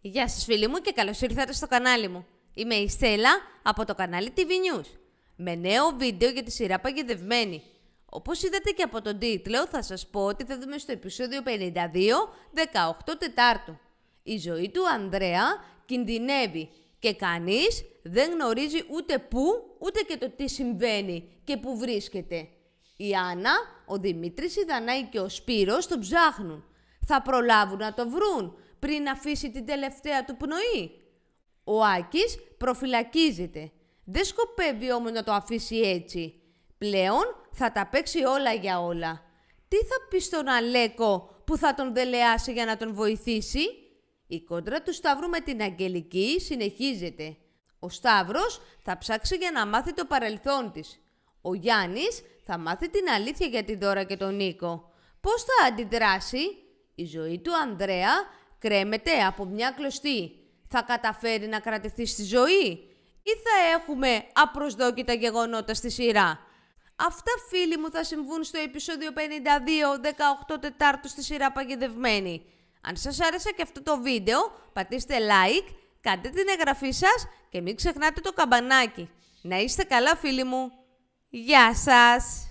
Γεια σας φίλοι μου και καλώς ήρθατε στο κανάλι μου. Είμαι η Στέλλα από το κανάλι TV News με νέο βίντεο για τη σειρά Παγιδευμένη. Όπως είδατε και από τον τίτλο θα σας πω ότι θα δούμε στο επεισόδιο 52 18 Τετάρτου. Η ζωή του Ανδρέα κινδυνεύει και κανείς δεν γνωρίζει ούτε πού ούτε και το τι συμβαίνει και πού βρίσκεται. Η Άννα, ο Δημήτρης, η Δανάη και ο Σπύρος τον ψάχνουν. Θα προλάβουν να το βρουν πριν αφήσει την τελευταία του πνοή. Ο Άκης προφυλακίζεται. Δεν σκοπεύει όμως να το αφήσει έτσι. Πλέον θα τα παίξει όλα για όλα. Τι θα πει στον Αλέκο που θα τον δελεάσει για να τον βοηθήσει. Η κόντρα του Σταύρου με την Αγγελική συνεχίζεται. Ο Σταύρος θα ψάξει για να μάθει το παρελθόν της. Ο Γιάννης θα μάθει την αλήθεια για τη Δώρα και τον Νίκο. Πώς θα αντιδράσει. Η ζωή του Ανδρέα κρέμεται από μια κλωστή, θα καταφέρει να κρατηθεί στη ζωή ή θα έχουμε απροσδόκητα γεγονότα στη σειρά. Αυτά φίλοι μου θα συμβούν στο επεισόδιο 52, 18 Τετάρτου στη σειρά Παγιδευμένη. Αν σας άρεσε και αυτό το βίντεο, πατήστε like, κάντε την εγγραφή σας και μην ξεχνάτε το καμπανάκι. Να είστε καλά φίλοι μου. Γεια σας!